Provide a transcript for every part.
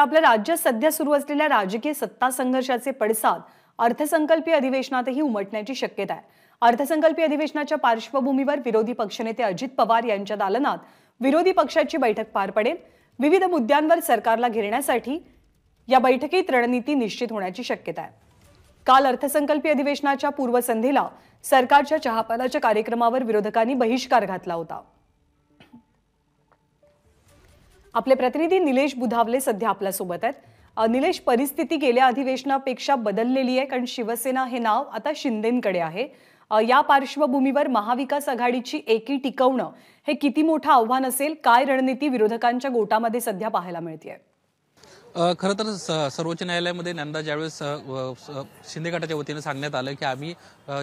तर आपल्या राज्यात सध्या सुरू असलेल्या राजकीय सत्ता संघर्षाचे पडसाद अर्थसंकल्पीय अधिवेशनातही उमटण्याची शक्यता आहे अर्थसंकल्पीय अधिवेशनाच्या पार्श्वभूमीवर विरोधी पक्षनेते अजित पवार यांच्या दालनात विरोधी पक्षाची बैठक पार पडेल विविध मुद्द्यांवर सरकारला घेरण्यासाठी या बैठकीत रणनीती निश्चित होण्याची शक्यता आहे काल अर्थसंकल्पीय अधिवेशनाच्या पूर्वसंध्येला सरकारच्या चहापानाच्या कार्यक्रमावर विरोधकांनी बहिष्कार घातला होता आपले प्रतिनिधी निलेश बुधावले सध्या आपल्यासोबत आहेत निलेश परिस्थिती गेल्या अधिवेशनापेक्षा बदललेली आहे कारण शिवसेना हे नाव आता शिंदेकडे आहे या पार्श्वभूमीवर महाविकास आघाडीची एकी टिकवणं हे किती मोठं आव्हान असेल काय रणनीती विरोधकांच्या गोटामध्ये सध्या पाहायला मिळते आहे खरं तर सर्वोच्च न्यायालयामध्ये यंदा ज्यावेळेस शिंदे गटाच्या वतीने सांगण्यात आलं की आम्ही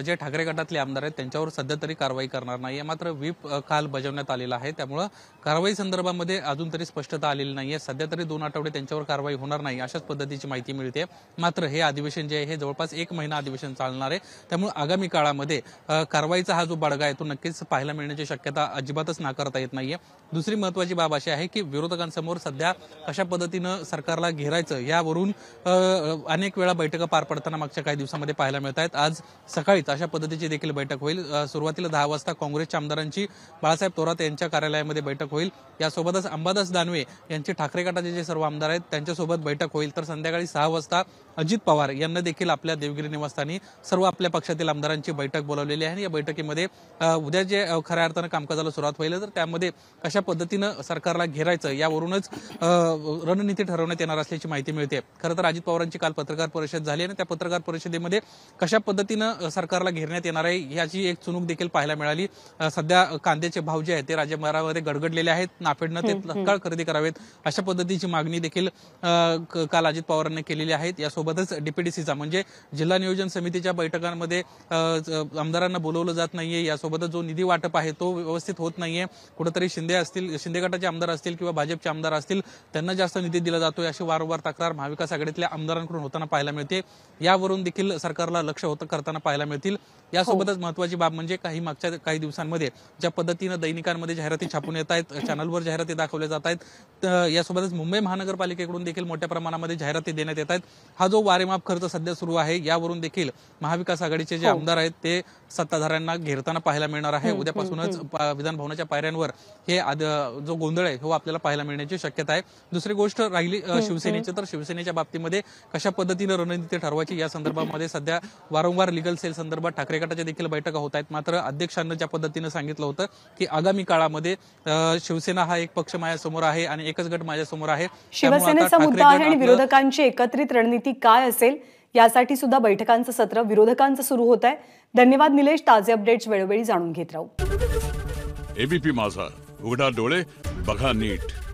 जे ठाकरे गटातले आमदार आहेत त्यांच्यावर सध्या तरी कारवाई करणार नाही मात्र व्हीप काल बजावण्यात आलेला आहे त्यामुळं कारवाई संदर्भामध्ये अजून तरी स्पष्टता आलेली नाही आहे सध्या तरी दोन आठवडे त्यांच्यावर कारवाई होणार नाही अशाच पद्धतीची माहिती मिळते मात्र हे अधिवेशन जे आहे हे जवळपास एक महिना अधिवेशन चालणार आहे त्यामुळे आगामी काळामध्ये कारवाईचा हा जो बडगा आहे तो नक्कीच पाहायला मिळण्याची शक्यता अजिबातच नाकारता येत नाहीये दुसरी महत्त्वाची बाब अशी आहे की विरोधकांसमोर सध्या अशा पद्धतीनं सरकार सरकारला घेरायचं यावरून अनेक वेळा बैठका पार पडताना मागच्या काही दिवसामध्ये पाहायला मिळत आहेत आज सकाळीच अशा पद्धतीची देखील बैठक होईल सुरुवातीला दहा वाजता काँग्रेसच्या आमदारांची बाळासाहेब थोरात यांच्या कार्यालयामध्ये बैठक होईल यासोबतच अंबादास दानवे यांचे ठाकरे गटाचे जे सर्व आमदार आहेत त्यांच्यासोबत बैठक होईल तर संध्याकाळी सहा वाजता अजित पवार यांना देखील आपल्या देवगिरी निवासस्थानी सर्व आपल्या पक्षातील आमदारांची बैठक बोलावलेली आहे आणि या बैठकीमध्ये उद्या जे खऱ्या अर्थानं कामकाजाला सुरुवात होईल तर त्यामध्ये कशा पद्धतीनं सरकारला घेरायचं यावरूनच रणनीती ठरवण्यात येणार येणार असल्याची माहिती मिळते खरं तर अजित पवारांची काल पत्रकार परिषद झाली आणि त्या पत्रकार परिषदेमध्ये कशा पद्धतीनं सरकारला घेरण्यात येणार आहे याची एक चुणूक देखील पाहायला मिळाली सध्या कांद्याचे भाव जे आहेत ते राज्यभरामध्ये गडगडलेले आहेत नाफेडनं ते तत्काळ खरेदी करावेत अशा पद्धतीची मागणी देखील काल अजित पवारांनी केलेली आहे यासोबतच डीपीडीसीचा म्हणजे जिल्हा नियोजन समितीच्या बैठकांमध्ये आमदारांना बोलवलं जात नाहीये यासोबतच जो निधी वाटप आहे तो व्यवस्थित होत नाहीये कुठेतरी शिंदे असतील शिंदे गटाचे आमदार असतील किंवा भाजपचे आमदार असतील त्यांना जास्त निधी दिला जातोय अशी वारंवार तक्रार महाविकास आघाडीतल्या आमदारांकडून होताना पाहायला मिळते यावरून देखील सरकारला लक्ष होतं करताना पाहायला मिळतील यासोबतच महत्वाची बाब म्हणजे काही मागच्या काही दिवसांमध्ये ज्या पद्धतीनं दैनिकांमध्ये जाहिराती छापून येत आहेत चॅनलवर जाहिराती दाखवल्या जात आहेत यासोबतच मुंबई महानगरपालिकेकडून देखील मोठ्या प्रमाणामध्ये जाहिराती देण्यात येत आहेत हा जो वारेमाप खर्च सध्या सुरू आहे यावरून देखील महाविकास आघाडीचे जे हो. आमदार आहेत ते सत्ताधाऱ्यांना घेरताना पाहायला मिळणार आहे हो, हो, उद्यापासूनच विधानभवनाच्या पायऱ्यांवर हे जो गोंधळ आहे हो आपल्याला पाहायला मिळण्याची शक्यता आहे दुसरी गोष्ट राहिली शिवसेनेचे तर शिवसेनेच्या बाबतीमध्ये कशा पद्धतीने रणनीती ठरवायची या संदर्भामध्ये सध्या वारंवार लिगल सेल संदर्भात ठाकरे गटाच्या देखील बैठका होत आहेत मात्र अध्यक्षांना ज्या पद्धतीने सांगितलं होतं की आगामी काळामध्ये शिवसेना हा एक पक्ष माझ्यासमोर आहे आणि एकच गट माझ्यासमोर आहे शिवसेनेचा मुद्दा आहे आणि विरोधकांची एकत्रित रणनीती काय असेल यासाठी सुद्धा बैठकांचं सत्र विरोधकांचं सुरू होत आहे धन्यवाद निलेश ताजे अपडेट्स वेळोवेळी जाणून घेत राहू एबीपी माझा उघडा डोळे बघा नीट